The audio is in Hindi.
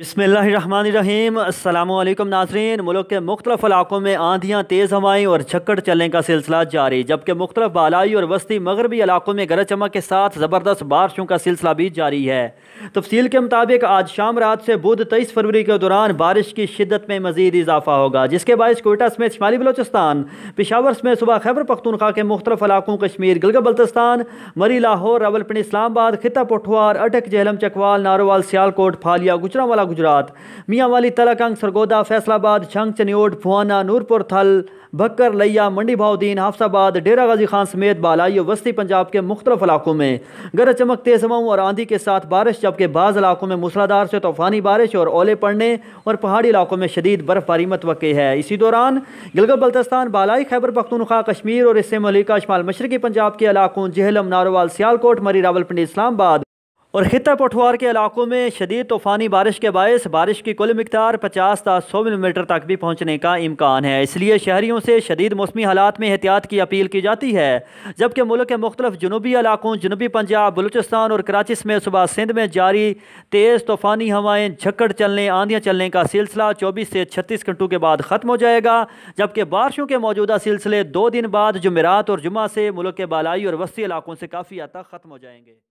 बसमीम अल्लाम नाजरीन मुल्क के मुख्तलिफ इलाकों में आंधियाँ तेज़ हवाएँ और झक्कड़ चलने का सिलसिला जारी जबकि मुख्तलिफ बालाई और वस्ती मगरबी इलाकों में गरज चमक के साथ ज़बरदस्त बारिशों का सिलसिला भी जारी है तफसील के मुताबिक आज शाम रात से बुध तेईस फरवरी के दौरान बारिश की शिदत में मजीद इजाफा होगा जिसके बायस कोयटा समेत शुमाली बलोचिस्तान पिशावर समेत सुबह खैबर पख्तूनख्वा के मुख्तलिफ इलाकों कश्मीर गिलगत बल्तिस्तान मरी लाहौर रावलपिंडी इस्लामाबाद खिता पठवार अटक जहलम चकवाल नारोवाल सियालकोट फालिया गुजरावाला गुजरात मियाँ वाली तलाकंग सरगोदा फैसलाबाद छंग चनियोट फुआना नूरपुर थल भक्कर लैया मंडी भाउद्दीन हाफसाबाद डेरा गाजी खान समेत बालाई और वस्ती पंजाब के मुख्तलिफ इलाकों में गरज चमक तेज हवाओं और आंधी के साथ बारिश जबकि बाज़ इलाकों में मूसलाधार से तूफ़ानी बारिश और ओले पड़ने और पहाड़ी इलाकों में शदीद बर्फबारी मतव है इसी दौरान गिलगत बल्तस्तान बालाई खैबर पख्तनखा कश्मीर और इससे मलिका शमाल मशरकी पंजाब के इलाकों जहलम नारोवाल सियालकोट मरी रावलपिंडी इस्लामाबाद और ख़िता पठवार के इलाकों में शदीद तूफ़ानी बारिश के बायस बारिश की कुल मकदार पचास ता सौ मिलीमीटर तक भी पहुँचने का इम्कान है इसलिए शहरीों से शदीद मौसमी हालात में एहतियात की अपील की जाती है जबकि मुल्क के मुख्तफ जनूबी इलाकों जनूबी पंजाब बलूचिस्तान और कराची समेत सुबह सिंध में जारी तेज़ तूफ़ानी हवाएँ झक्कड़ चलने आंधियाँ चलने का सिलसिला चौबीस से छत्तीस घंटों के बाद ख़त्म हो जाएगा जबकि बारिशों के मौजूदा सिलसिले दो दिन बाद जमेरात और जुमा से मुल्क के बालई और वस्ती इलाकों से काफ़ी हद तक ख़त्म हो जाएंगे